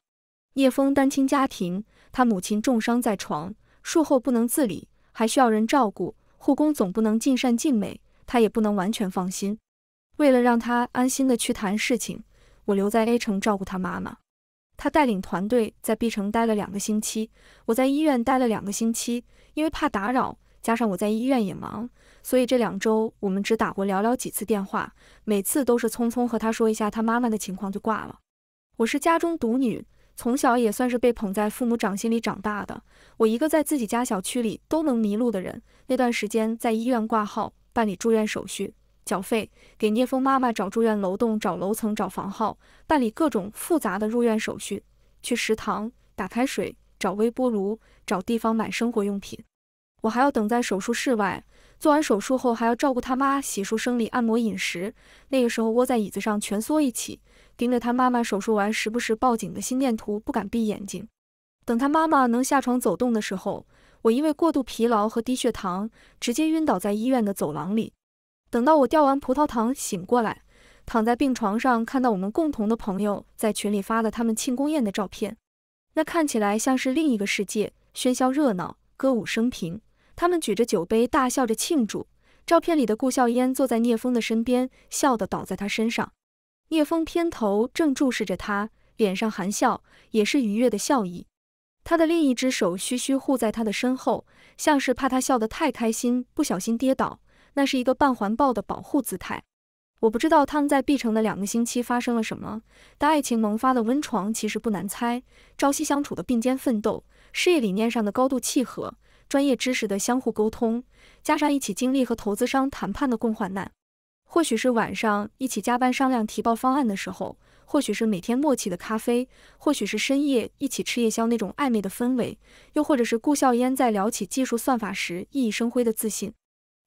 聂风单亲家庭，他母亲重伤在床，术后不能自理，还需要人照顾。护工总不能尽善尽美，他也不能完全放心。为了让他安心的去谈事情，我留在 A 城照顾他妈妈，他带领团队在 B 城待了两个星期，我在医院待了两个星期，因为怕打扰。加上我在医院也忙，所以这两周我们只打过寥寥几次电话，每次都是匆匆和他说一下他妈妈的情况就挂了。我是家中独女，从小也算是被捧在父母掌心里长大的。我一个在自己家小区里都能迷路的人，那段时间在医院挂号、办理住院手续、缴费，给聂风妈妈找住院楼栋、找楼层、找房号，办理各种复杂的入院手续，去食堂打开水，找微波炉，找地方买生活用品。我还要等在手术室外，做完手术后还要照顾他妈洗漱、生理、按摩、饮食。那个时候窝在椅子上蜷缩一起，盯着他妈妈手术完时不时报警的心电图，不敢闭眼睛。等他妈妈能下床走动的时候，我因为过度疲劳和低血糖直接晕倒在医院的走廊里。等到我吊完葡萄糖醒过来，躺在病床上，看到我们共同的朋友在群里发了他们庆功宴的照片，那看起来像是另一个世界，喧嚣热闹，歌舞升平。他们举着酒杯大笑着庆祝，照片里的顾笑烟坐在聂风的身边，笑得倒在他身上。聂风偏头正注视着他，脸上含笑，也是愉悦的笑意。他的另一只手虚虚护在他的身后，像是怕他笑得太开心不小心跌倒，那是一个半环抱的保护姿态。我不知道他们在毕城的两个星期发生了什么，但爱情萌发的温床其实不难猜，朝夕相处的并肩奋斗，事业理念上的高度契合。专业知识的相互沟通，加上一起经历和投资商谈判的共患难，或许是晚上一起加班商量提报方案的时候，或许是每天默契的咖啡，或许是深夜一起吃夜宵那种暧昧的氛围，又或者是顾笑烟在聊起技术算法时熠熠生辉的自信，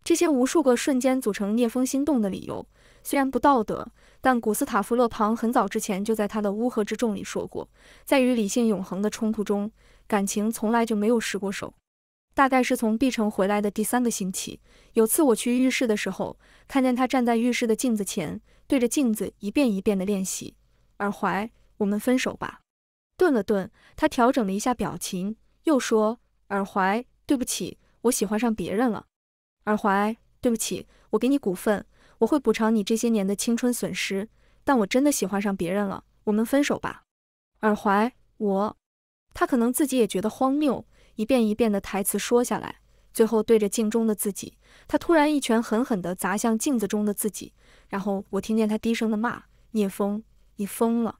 这些无数个瞬间组成聂风心动的理由。虽然不道德，但古斯塔夫·勒庞很早之前就在他的《乌合之众》里说过，在与理性永恒的冲突中，感情从来就没有失过手。大概是从碧城回来的第三个星期，有次我去浴室的时候，看见他站在浴室的镜子前，对着镜子一遍一遍的练习。耳环，我们分手吧。顿了顿，他调整了一下表情，又说：耳环，对不起，我喜欢上别人了。耳环，对不起，我给你股份，我会补偿你这些年的青春损失，但我真的喜欢上别人了，我们分手吧。耳环，我……他可能自己也觉得荒谬。一遍一遍的台词说下来，最后对着镜中的自己，他突然一拳狠狠地砸向镜子中的自己，然后我听见他低声的骂：“聂风，你疯了！”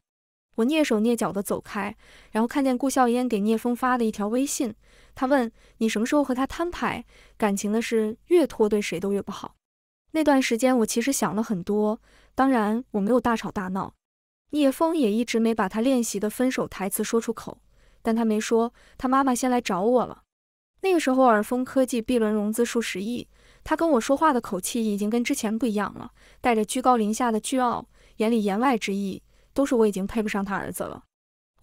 我蹑手蹑脚地走开，然后看见顾笑烟给聂风发的一条微信，他问：“你什么时候和他摊牌？感情的事越拖对谁都越不好。”那段时间我其实想了很多，当然我没有大吵大闹，聂风也一直没把他练习的分手台词说出口。但他没说，他妈妈先来找我了。那个时候，尔丰科技 B 轮融资数十亿，他跟我说话的口气已经跟之前不一样了，带着居高临下的倨傲，眼里言外之意都是我已经配不上他儿子了。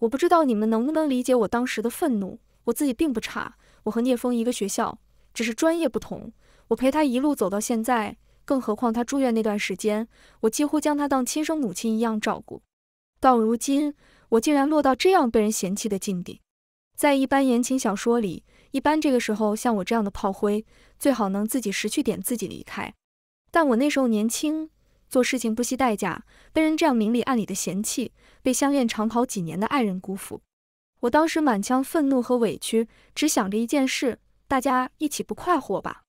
我不知道你们能不能理解我当时的愤怒。我自己并不差，我和聂风一个学校，只是专业不同。我陪他一路走到现在，更何况他住院那段时间，我几乎将他当亲生母亲一样照顾，到如今。我竟然落到这样被人嫌弃的境地，在一般言情小说里，一般这个时候像我这样的炮灰，最好能自己识趣点，自己离开。但我那时候年轻，做事情不惜代价，被人这样明里暗里的嫌弃，被相恋长跑几年的爱人辜负，我当时满腔愤怒和委屈，只想着一件事：大家一起不快活吧。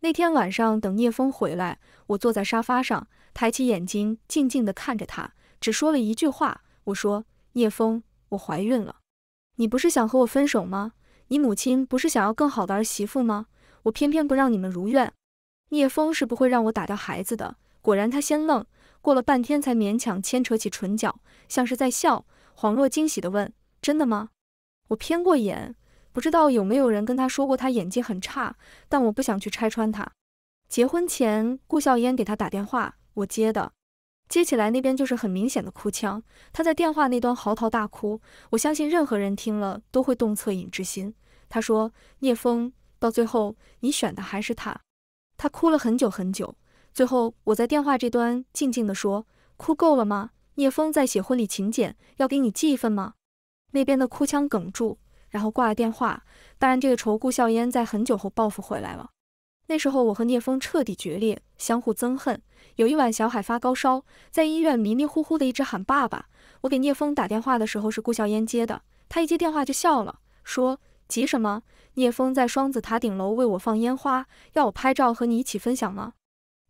那天晚上等聂风回来，我坐在沙发上，抬起眼睛静静地看着他，只说了一句话：我说。聂风，我怀孕了。你不是想和我分手吗？你母亲不是想要更好的儿媳妇吗？我偏偏不让你们如愿。聂风是不会让我打掉孩子的。果然，他先愣，过了半天才勉强牵扯起唇角，像是在笑，恍若惊喜地问：“真的吗？”我偏过眼，不知道有没有人跟他说过他演技很差，但我不想去拆穿他。结婚前，顾笑烟给他打电话，我接的。接起来，那边就是很明显的哭腔，他在电话那端嚎啕大哭，我相信任何人听了都会动恻隐之心。他说：“聂风，到最后你选的还是他。”他哭了很久很久，最后我在电话这端静静地说：“哭够了吗？”聂风在写婚礼请柬，要给你寄一份吗？那边的哭腔哽住，然后挂了电话。当然，这个仇顾笑烟在很久后报复回来了。那时候我和聂风彻底决裂，相互憎恨。有一晚，小海发高烧，在医院迷迷糊糊的一直喊爸爸。我给聂风打电话的时候是顾笑烟接的，他一接电话就笑了，说急什么？聂风在双子塔顶楼为我放烟花，要我拍照和你一起分享吗？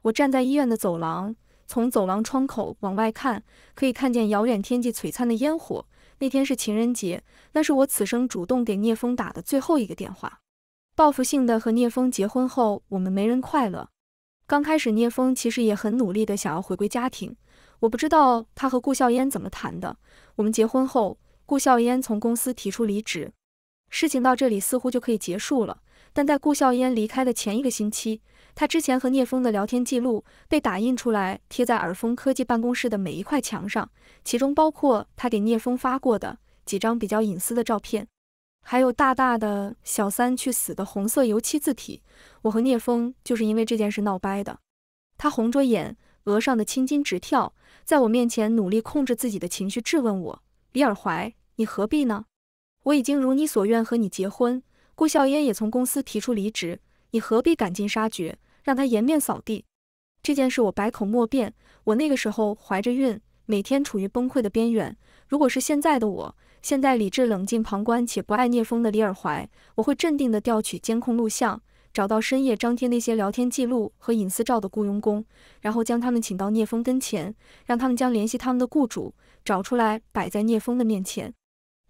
我站在医院的走廊，从走廊窗口往外看，可以看见遥远天际璀璨的烟火。那天是情人节，那是我此生主动给聂风打的最后一个电话。报复性的和聂风结婚后，我们没人快乐。刚开始，聂风其实也很努力的想要回归家庭。我不知道他和顾笑烟怎么谈的。我们结婚后，顾笑烟从公司提出离职。事情到这里似乎就可以结束了。但在顾笑烟离开的前一个星期，他之前和聂风的聊天记录被打印出来，贴在尔风科技办公室的每一块墙上，其中包括他给聂风发过的几张比较隐私的照片。还有大大的“小三去死”的红色油漆字体，我和聂风就是因为这件事闹掰的。他红着眼，额上的青筋直跳，在我面前努力控制自己的情绪，质问我：“李尔怀，你何必呢？我已经如你所愿和你结婚，顾笑烟也从公司提出离职，你何必赶尽杀绝，让他颜面扫地？这件事我百口莫辩。我那个时候怀着孕，每天处于崩溃的边缘。如果是现在的我，现在理智冷静旁观且不爱聂风的李尔怀，我会镇定地调取监控录像，找到深夜张贴那些聊天记录和隐私照的雇佣工，然后将他们请到聂风跟前，让他们将联系他们的雇主找出来摆在聂风的面前。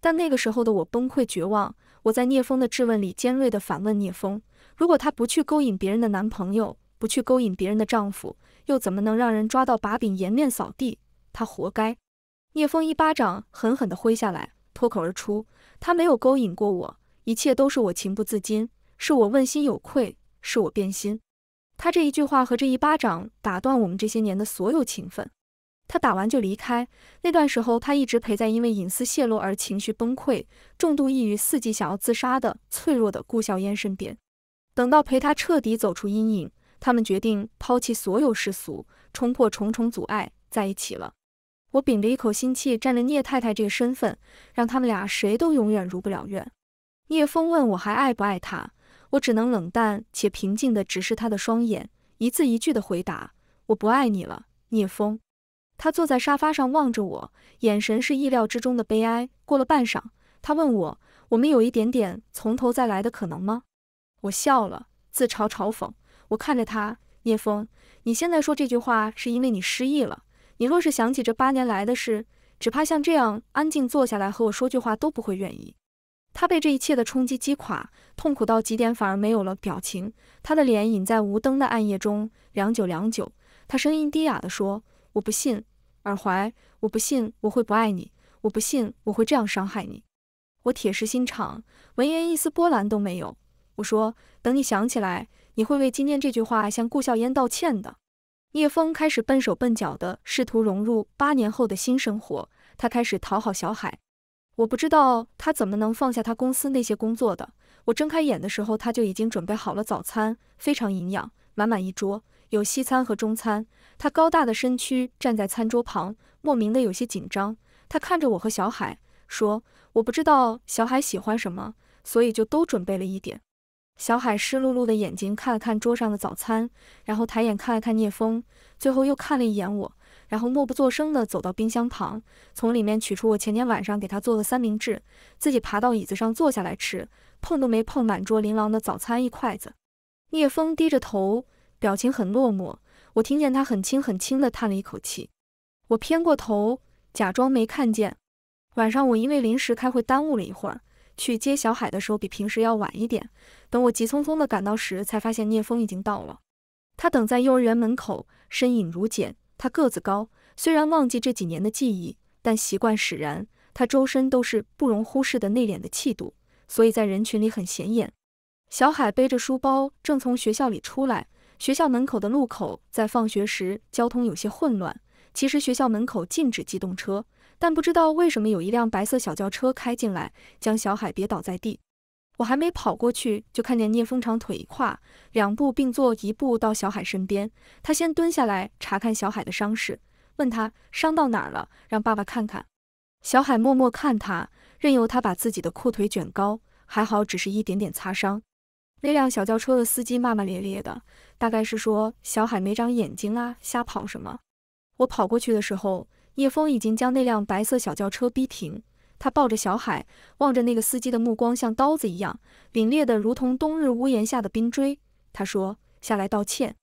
但那个时候的我崩溃绝望，我在聂风的质问里尖锐地反问聂风：如果他不去勾引别人的男朋友，不去勾引别人的丈夫，又怎么能让人抓到把柄，颜面扫地？他活该！聂风一巴掌狠狠地挥下来。脱口而出，他没有勾引过我，一切都是我情不自禁，是我问心有愧，是我变心。他这一句话和这一巴掌，打断我们这些年的所有情分。他打完就离开。那段时候，他一直陪在因为隐私泄露而情绪崩溃、重度抑郁、四季想要自杀的脆弱的顾笑烟身边。等到陪他彻底走出阴影，他们决定抛弃所有世俗，冲破重重阻碍，在一起了。我屏着一口心气，占着聂太太这个身份，让他们俩谁都永远如不了愿。聂风问我还爱不爱他，我只能冷淡且平静的直视他的双眼，一字一句的回答我不爱你了，聂风。他坐在沙发上望着我，眼神是意料之中的悲哀。过了半晌，他问我我们有一点点从头再来的可能吗？我笑了，自嘲嘲讽。我看着他，聂风，你现在说这句话是因为你失忆了。你若是想起这八年来的事，只怕像这样安静坐下来和我说句话都不会愿意。他被这一切的冲击击垮，痛苦到极点，反而没有了表情。他的脸隐在无灯的暗夜中，良久良久。他声音低哑地说：“我不信，耳怀，我不信我会不爱你，我不信我会这样伤害你。我铁石心肠。”闻言一丝波澜都没有。我说：“等你想起来，你会为今天这句话向顾笑烟道歉的。”聂风开始笨手笨脚的试图融入八年后的新生活，他开始讨好小海。我不知道他怎么能放下他公司那些工作的。我睁开眼的时候，他就已经准备好了早餐，非常营养，满满一桌，有西餐和中餐。他高大的身躯站在餐桌旁，莫名的有些紧张。他看着我和小海，说：“我不知道小海喜欢什么，所以就都准备了一点。”小海湿漉漉的眼睛看了看桌上的早餐，然后抬眼看了看聂风，最后又看了一眼我，然后默不作声地走到冰箱旁，从里面取出我前天晚上给他做的三明治，自己爬到椅子上坐下来吃，碰都没碰满桌琳琅的早餐一筷子。聂风低着头，表情很落寞。我听见他很轻很轻地叹了一口气。我偏过头，假装没看见。晚上我因为临时开会耽误了一会儿。去接小海的时候比平时要晚一点，等我急匆匆地赶到时，才发现聂风已经到了。他等在幼儿园门口，身影如剪。他个子高，虽然忘记这几年的记忆，但习惯使然，他周身都是不容忽视的内敛的气度，所以在人群里很显眼。小海背着书包正从学校里出来，学校门口的路口在放学时交通有些混乱。其实学校门口禁止机动车。但不知道为什么，有一辆白色小轿车开进来，将小海跌倒在地。我还没跑过去，就看见聂风长腿一跨，两步并作一步到小海身边。他先蹲下来查看小海的伤势，问他伤到哪儿了，让爸爸看看。小海默默看他，任由他把自己的裤腿卷高。还好只是一点点擦伤。那辆小轿车的司机骂骂咧咧的，大概是说小海没长眼睛啊，瞎跑什么。我跑过去的时候。叶枫已经将那辆白色小轿车逼停，他抱着小海，望着那个司机的目光像刀子一样，凛冽的如同冬日屋檐下的冰锥。他说：“下来道歉。”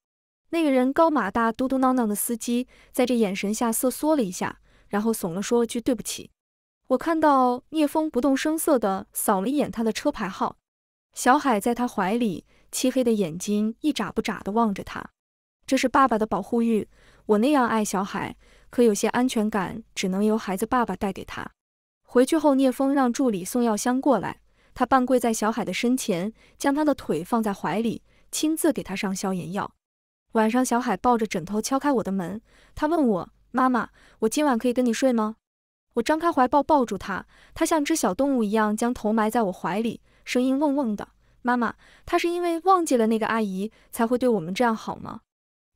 那个人高马大、嘟嘟囔囔的司机，在这眼神下瑟缩了一下，然后怂了，说了句：“对不起。”我看到聂风不动声色地扫了一眼他的车牌号，小海在他怀里，漆黑的眼睛一眨不眨地望着他。这是爸爸的保护欲，我那样爱小海。可有些安全感只能由孩子爸爸带给他。回去后，聂风让助理送药箱过来。他半跪在小海的身前，将他的腿放在怀里，亲自给他上消炎药。晚上，小海抱着枕头敲开我的门，他问我：“妈妈，我今晚可以跟你睡吗？”我张开怀抱抱住他，他像只小动物一样将头埋在我怀里，声音嗡嗡的：“妈妈，他是因为忘记了那个阿姨才会对我们这样好吗？”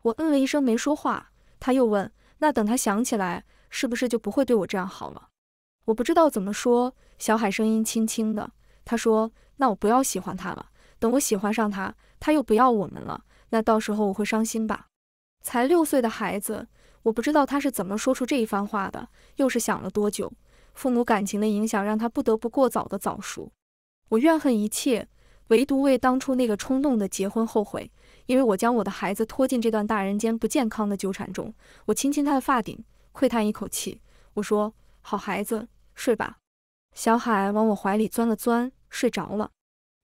我嗯了一声没说话，他又问。那等他想起来，是不是就不会对我这样好了？我不知道怎么说。小海声音轻轻的，他说：“那我不要喜欢他了。等我喜欢上他，他又不要我们了。那到时候我会伤心吧？”才六岁的孩子，我不知道他是怎么说出这一番话的，又是想了多久。父母感情的影响，让他不得不过早的早熟。我怨恨一切，唯独为当初那个冲动的结婚后悔。因为我将我的孩子拖进这段大人间不健康的纠缠中，我亲亲他的发顶，窥探一口气，我说：“好孩子，睡吧。”小海往我怀里钻了钻，睡着了。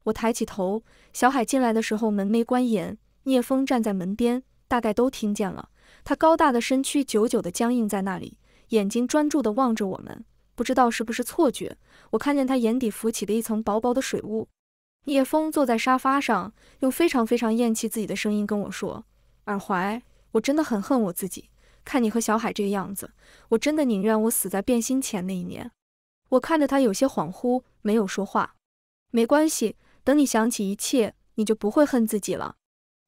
我抬起头，小海进来的时候门没关严，聂风站在门边，大概都听见了。他高大的身躯久久地僵硬在那里，眼睛专注地望着我们。不知道是不是错觉，我看见他眼底浮起的一层薄薄的水雾。聂风坐在沙发上，用非常非常厌弃自己的声音跟我说：“耳怀，我真的很恨我自己。看你和小海这个样子，我真的宁愿我死在变心前那一年。”我看着他有些恍惚，没有说话。没关系，等你想起一切，你就不会恨自己了。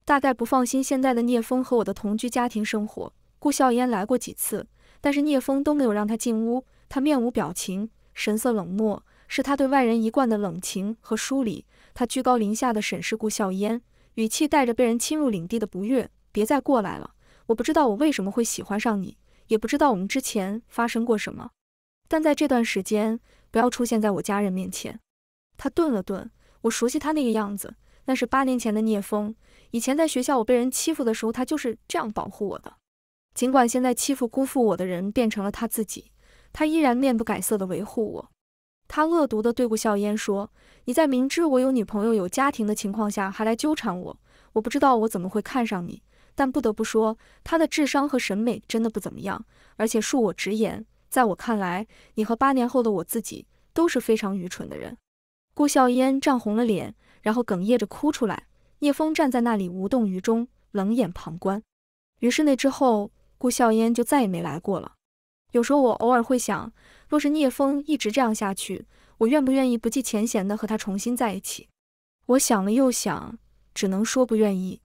大概不放心现在的聂风和我的同居家庭生活，顾笑烟来过几次，但是聂风都没有让他进屋。他面无表情，神色冷漠，是他对外人一贯的冷情和疏离。他居高临下的审视顾笑烟，语气带着被人侵入领地的不悦。别再过来了！我不知道我为什么会喜欢上你，也不知道我们之前发生过什么。但在这段时间，不要出现在我家人面前。他顿了顿，我熟悉他那个样子，那是八年前的聂风。以前在学校我被人欺负的时候，他就是这样保护我的。尽管现在欺负辜负我的人变成了他自己，他依然面不改色的维护我。他恶毒地对顾笑烟说：“你在明知我有女朋友、有家庭的情况下，还来纠缠我。我不知道我怎么会看上你，但不得不说，他的智商和审美真的不怎么样。而且恕我直言，在我看来，你和八年后的我自己都是非常愚蠢的人。”顾笑烟涨红了脸，然后哽咽着哭出来。聂风站在那里无动于衷，冷眼旁观。于是那之后，顾笑烟就再也没来过了。有时候我偶尔会想。若是聂风一直这样下去，我愿不愿意不计前嫌的和他重新在一起？我想了又想，只能说不愿意。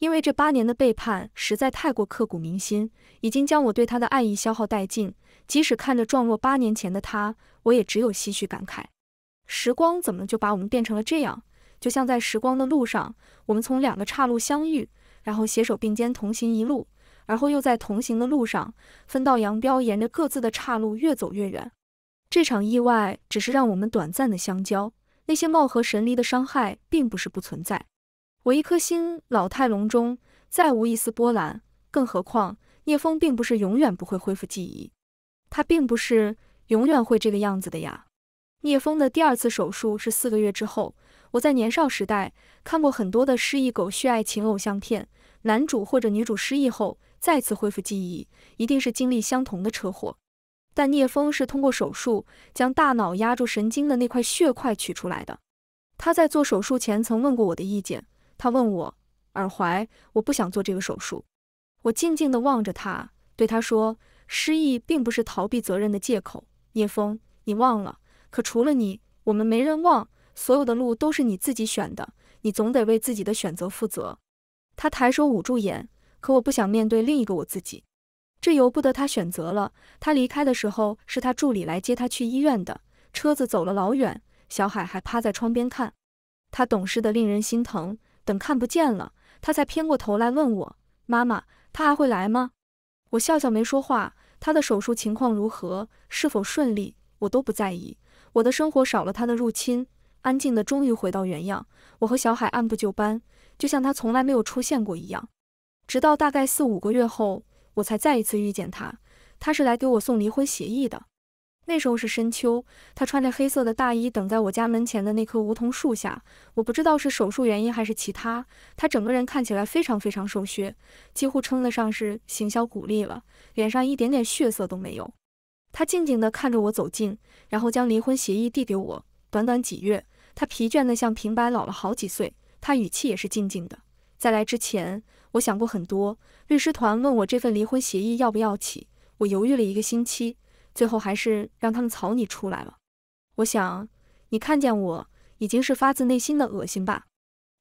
因为这八年的背叛实在太过刻骨铭心，已经将我对他的爱意消耗殆尽。即使看着状若八年前的他，我也只有唏嘘感慨：时光怎么就把我们变成了这样？就像在时光的路上，我们从两个岔路相遇，然后携手并肩同行一路。然后又在同行的路上分道扬镳，沿着各自的岔路越走越远。这场意外只是让我们短暂的相交，那些貌合神离的伤害并不是不存在。我一颗心老态龙钟，再无一丝波澜，更何况聂风并不是永远不会恢复记忆，他并不是永远会这个样子的呀。聂风的第二次手术是四个月之后。我在年少时代看过很多的失忆狗血爱情偶像片，男主或者女主失忆后。再次恢复记忆，一定是经历相同的车祸。但聂风是通过手术将大脑压住神经的那块血块取出来的。他在做手术前曾问过我的意见，他问我：“耳怀，我不想做这个手术。”我静静地望着他，对他说：“失忆并不是逃避责任的借口，聂风，你忘了？可除了你，我们没人忘。所有的路都是你自己选的，你总得为自己的选择负责。”他抬手捂住眼。可我不想面对另一个我自己，这由不得他选择了。他离开的时候，是他助理来接他去医院的。车子走了老远，小海还趴在窗边看，他懂事的令人心疼。等看不见了，他才偏过头来问我：“妈妈，他还会来吗？”我笑笑没说话。他的手术情况如何，是否顺利，我都不在意。我的生活少了他的入侵，安静的终于回到原样。我和小海按部就班，就像他从来没有出现过一样。直到大概四五个月后，我才再一次遇见他。他是来给我送离婚协议的。那时候是深秋，他穿着黑色的大衣，等在我家门前的那棵梧桐树下。我不知道是手术原因还是其他，他整个人看起来非常非常瘦削，几乎称得上是行销骨立了，脸上一点点血色都没有。他静静地看着我走近，然后将离婚协议递给我。短短几月，他疲倦得像平白老了好几岁。他语气也是静静的，在来之前。我想过很多，律师团问我这份离婚协议要不要起，我犹豫了一个星期，最后还是让他们草拟出来了。我想，你看见我已经是发自内心的恶心吧？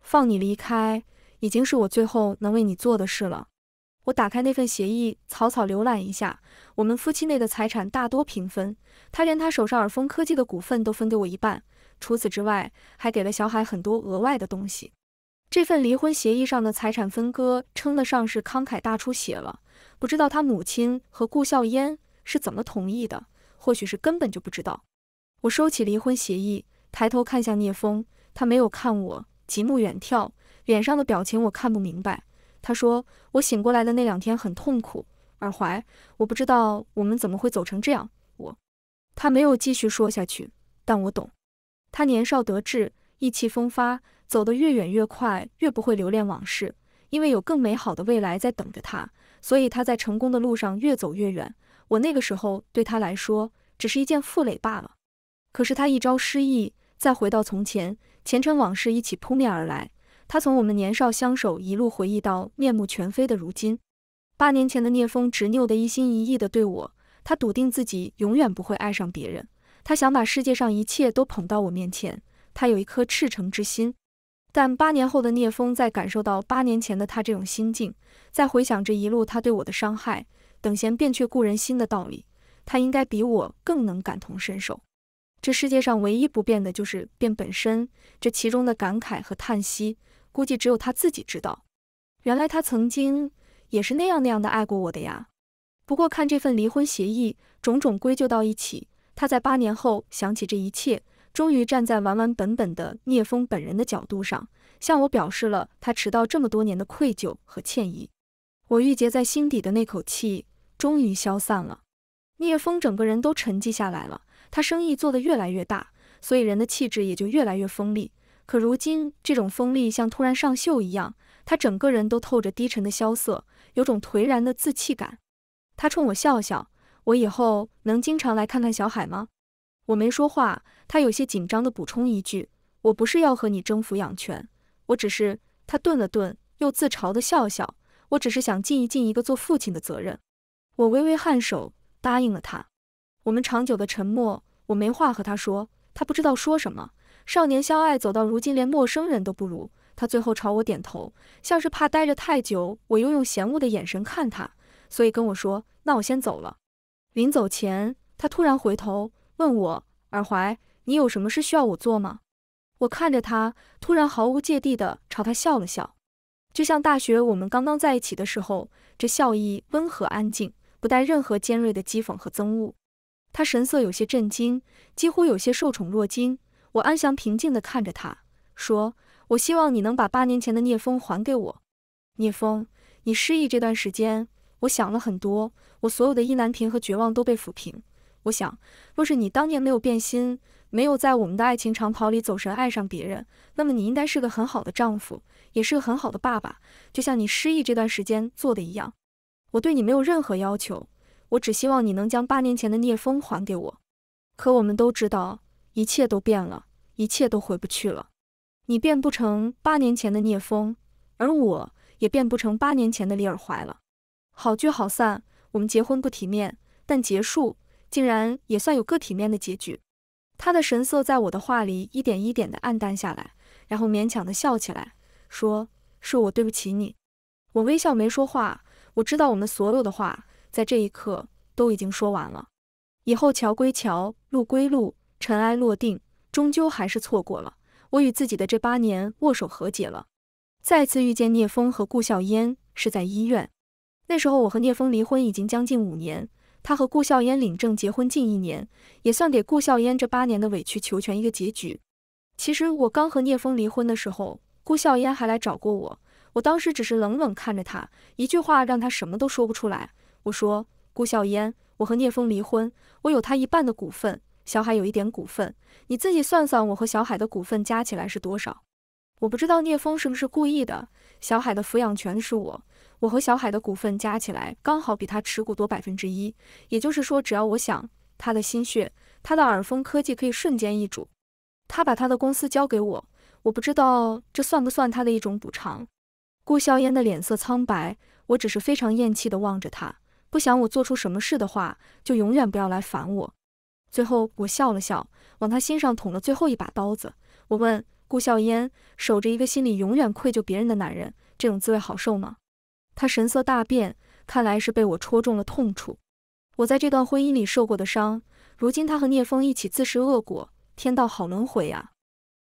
放你离开，已经是我最后能为你做的事了。我打开那份协议，草草浏览一下，我们夫妻内的财产大多平分，他连他手上尔丰科技的股份都分给我一半，除此之外，还给了小海很多额外的东西。这份离婚协议上的财产分割，称得上是慷慨大出血了。不知道他母亲和顾笑烟是怎么同意的，或许是根本就不知道。我收起离婚协议，抬头看向聂风，他没有看我，极目远眺，脸上的表情我看不明白。他说：“我醒过来的那两天很痛苦，耳怀，我不知道我们怎么会走成这样。”我，他没有继续说下去，但我懂。他年少得志，意气风发。走得越远越快，越不会留恋往事，因为有更美好的未来在等着他。所以他在成功的路上越走越远。我那个时候对他来说只是一件负累罢了。可是他一朝失忆，再回到从前，前尘往事一起扑面而来。他从我们年少相守一路回忆到面目全非的如今。八年前的聂风执拗的一心一意的对我，他笃定自己永远不会爱上别人。他想把世界上一切都捧到我面前。他有一颗赤诚之心。但八年后的聂风在感受到八年前的他这种心境，在回想这一路他对我的伤害，等闲变却故人心的道理，他应该比我更能感同身受。这世界上唯一不变的就是变本身，这其中的感慨和叹息，估计只有他自己知道。原来他曾经也是那样那样的爱过我的呀。不过看这份离婚协议，种种归咎到一起，他在八年后想起这一切。终于站在完完本本的聂风本人的角度上，向我表示了他迟到这么多年的愧疚和歉意。我郁结在心底的那口气终于消散了。聂风整个人都沉寂下来了。他生意做得越来越大，所以人的气质也就越来越锋利。可如今这种锋利像突然上锈一样，他整个人都透着低沉的萧瑟，有种颓然的自弃感。他冲我笑笑：“我以后能经常来看看小海吗？”我没说话，他有些紧张的补充一句：“我不是要和你争抚养权，我只是……”他顿了顿，又自嘲地笑笑：“我只是想尽一尽一个做父亲的责任。”我微微颔首，答应了他。我们长久的沉默，我没话和他说，他不知道说什么。少年相爱走到如今，连陌生人都不如。他最后朝我点头，像是怕待着太久。我又用嫌恶的眼神看他，所以跟我说：“那我先走了。”临走前，他突然回头。问我耳怀，你有什么事需要我做吗？我看着他，突然毫无芥蒂地朝他笑了笑，就像大学我们刚刚在一起的时候，这笑意温和安静，不带任何尖锐的讥讽和憎恶。他神色有些震惊，几乎有些受宠若惊。我安详平静地看着他说：“我希望你能把八年前的聂风还给我。聂风，你失忆这段时间，我想了很多，我所有的意难平和绝望都被抚平。”我想，若是你当年没有变心，没有在我们的爱情长跑里走神，爱上别人，那么你应该是个很好的丈夫，也是个很好的爸爸，就像你失忆这段时间做的一样。我对你没有任何要求，我只希望你能将八年前的聂风还给我。可我们都知道，一切都变了，一切都回不去了。你变不成八年前的聂风，而我也变不成八年前的李尔怀了。好聚好散，我们结婚不体面，但结束。竟然也算有个体面的结局。他的神色在我的话里一点一点的暗淡下来，然后勉强的笑起来，说：“是我对不起你。”我微笑没说话。我知道我们所有的话在这一刻都已经说完了。以后桥归桥，路归路，尘埃落定，终究还是错过了。我与自己的这八年握手和解了。再次遇见聂风和顾笑烟是在医院。那时候我和聂风离婚已经将近五年。他和顾笑烟领证结婚近一年，也算给顾笑烟这八年的委曲求全一个结局。其实我刚和聂风离婚的时候，顾笑烟还来找过我，我当时只是冷冷看着他，一句话让他什么都说不出来。我说顾笑烟，我和聂风离婚，我有他一半的股份，小海有一点股份，你自己算算，我和小海的股份加起来是多少？我不知道聂风是不是故意的，小海的抚养权是我。我和小海的股份加起来刚好比他持股多百分之一，也就是说，只要我想，他的心血，他的耳风科技可以瞬间易主。他把他的公司交给我，我不知道这算不算他的一种补偿。顾笑嫣的脸色苍白，我只是非常厌弃地望着他，不想我做出什么事的话，就永远不要来烦我。最后，我笑了笑，往他心上捅了最后一把刀子。我问顾笑烟，守着一个心里永远愧疚别人的男人，这种滋味好受吗？他神色大变，看来是被我戳中了痛处。我在这段婚姻里受过的伤，如今他和聂风一起自食恶果，天道好轮回呀！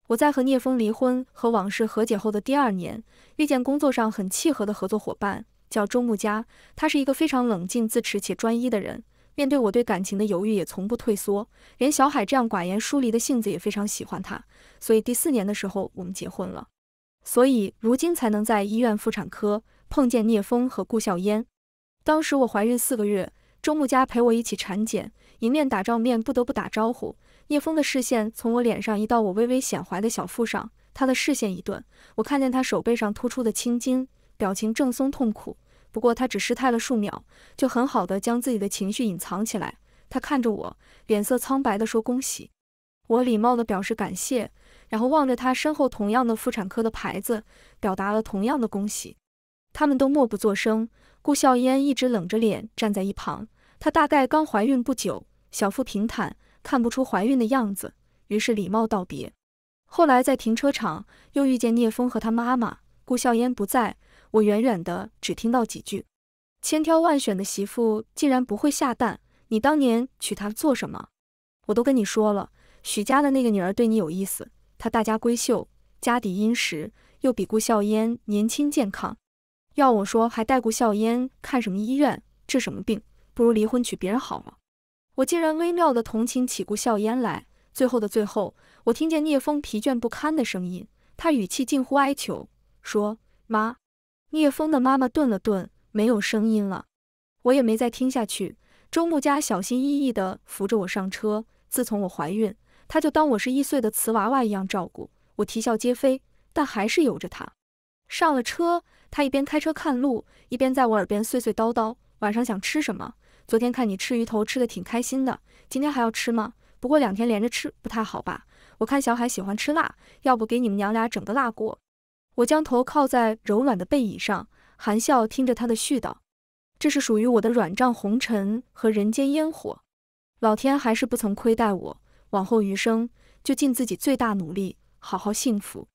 我在和聂风离婚和往事和解后的第二年，遇见工作上很契合的合作伙伴，叫周木家。他是一个非常冷静、自持且专一的人，面对我对感情的犹豫，也从不退缩。连小海这样寡言疏离的性子也非常喜欢他，所以第四年的时候我们结婚了。所以如今才能在医院妇产科。碰见聂风和顾笑烟，当时我怀孕四个月，周木家陪我一起产检，迎面打照面不得不打招呼。聂风的视线从我脸上移到我微微显怀的小腹上，他的视线一顿，我看见他手背上突出的青筋，表情正松痛苦。不过他只失态了数秒，就很好的将自己的情绪隐藏起来。他看着我，脸色苍白的说：“恭喜。”我礼貌的表示感谢，然后望着他身后同样的妇产科的牌子，表达了同样的恭喜。他们都默不作声，顾笑烟一直冷着脸站在一旁。她大概刚怀孕不久，小腹平坦，看不出怀孕的样子。于是礼貌道别。后来在停车场又遇见聂风和他妈妈，顾笑烟不在，我远远的只听到几句：“千挑万选的媳妇竟然不会下蛋，你当年娶她做什么？”我都跟你说了，许家的那个女儿对你有意思。她大家闺秀，家底殷实，又比顾笑烟年轻健康。要我说，还带顾笑烟看什么医院治什么病，不如离婚娶别人好了。我竟然微妙的同情起顾笑烟来。最后的最后，我听见聂风疲倦不堪的声音，他语气近乎哀求，说：“妈。”聂风的妈妈顿了顿，没有声音了。我也没再听下去。周慕家小心翼翼地扶着我上车。自从我怀孕，他就当我是易碎的瓷娃娃一样照顾。我啼笑皆非，但还是由着他。上了车。他一边开车看路，一边在我耳边碎碎叨叨。晚上想吃什么？昨天看你吃鱼头吃的挺开心的，今天还要吃吗？不过两天连着吃不太好吧？我看小海喜欢吃辣，要不给你们娘俩整个辣锅。我将头靠在柔软的背椅上，含笑听着他的絮叨。这是属于我的软帐红尘和人间烟火。老天还是不曾亏待我，往后余生就尽自己最大努力，好好幸福。